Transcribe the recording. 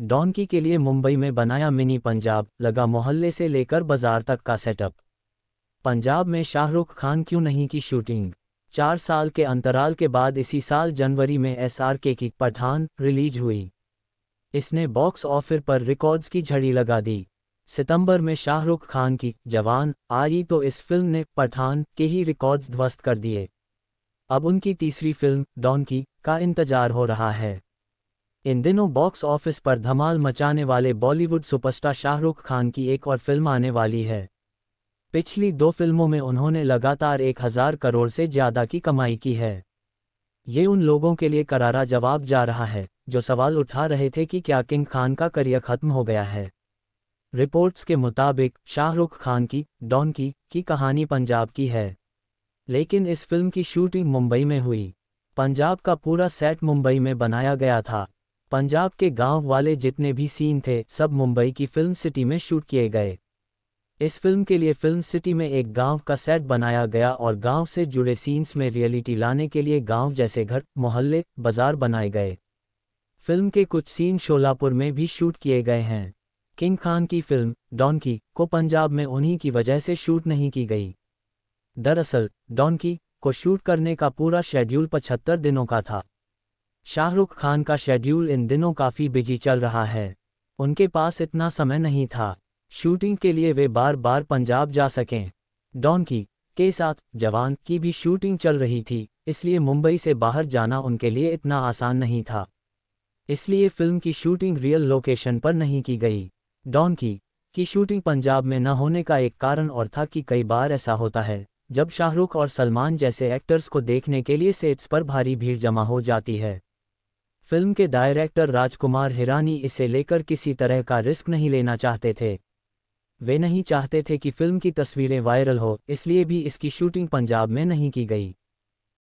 डॉनकी के लिए मुंबई में बनाया मिनी पंजाब लगा मोहल्ले से लेकर बाजार तक का सेटअप पंजाब में शाहरुख खान क्यों नहीं की शूटिंग चार साल के अंतराल के बाद इसी साल जनवरी में एसआरके की पठान रिलीज हुई इसने बॉक्स ऑफिस पर रिकॉर्ड्स की झड़ी लगा दी सितंबर में शाहरुख खान की जवान आई तो इस फिल्म ने पठान के ही रिकॉर्ड्स ध्वस्त कर दिए अब उनकी तीसरी फिल्म डॉनकी का इंतजार हो रहा है इन दिनों बॉक्स ऑफिस पर धमाल मचाने वाले बॉलीवुड सुपरस्टार शाहरुख खान की एक और फिल्म आने वाली है पिछली दो फिल्मों में उन्होंने लगातार एक हजार करोड़ से ज्यादा की कमाई की है ये उन लोगों के लिए करारा जवाब जा रहा है जो सवाल उठा रहे थे कि क्या किंग खान का करियर खत्म हो गया है रिपोर्ट्स के मुताबिक शाहरुख खान की डॉन की की कहानी पंजाब की है लेकिन इस फिल्म की शूटिंग मुंबई में हुई पंजाब का पूरा सेट मुंबई में बनाया गया था पंजाब के गांव वाले जितने भी सीन थे सब मुंबई की फिल्म सिटी में शूट किए गए इस फिल्म के लिए फिल्म सिटी में एक गांव का सेट बनाया गया और गांव से जुड़े सीन्स में रियलिटी लाने के लिए गांव जैसे घर मोहल्ले बाजार बनाए गए फिल्म के कुछ सीन शोलापुर में भी शूट किए गए हैं किंग खान की फिल्म डॉनकी को पंजाब में उन्हीं की वजह से शूट नहीं की गई दरअसल डॉनकी को शूट करने का पूरा शेड्यूल पचहत्तर दिनों का था शाहरुख खान का शेड्यूल इन दिनों काफ़ी बिजी चल रहा है उनके पास इतना समय नहीं था शूटिंग के लिए वे बार बार पंजाब जा सकें डॉन की के साथ जवान की भी शूटिंग चल रही थी इसलिए मुंबई से बाहर जाना उनके लिए इतना आसान नहीं था इसलिए फिल्म की शूटिंग रियल लोकेशन पर नहीं की गई डॉन की की शूटिंग पंजाब में न होने का एक कारण और था कि कई बार ऐसा होता है जब शाहरुख और सलमान जैसे एक्टर्स को देखने के लिए सेट्स पर भारी भीड़ जमा हो जाती है फिल्म के डायरेक्टर राजकुमार हिरानी इसे लेकर किसी तरह का रिस्क नहीं लेना चाहते थे वे नहीं चाहते थे कि फिल्म की तस्वीरें वायरल हो इसलिए भी इसकी शूटिंग पंजाब में नहीं की गई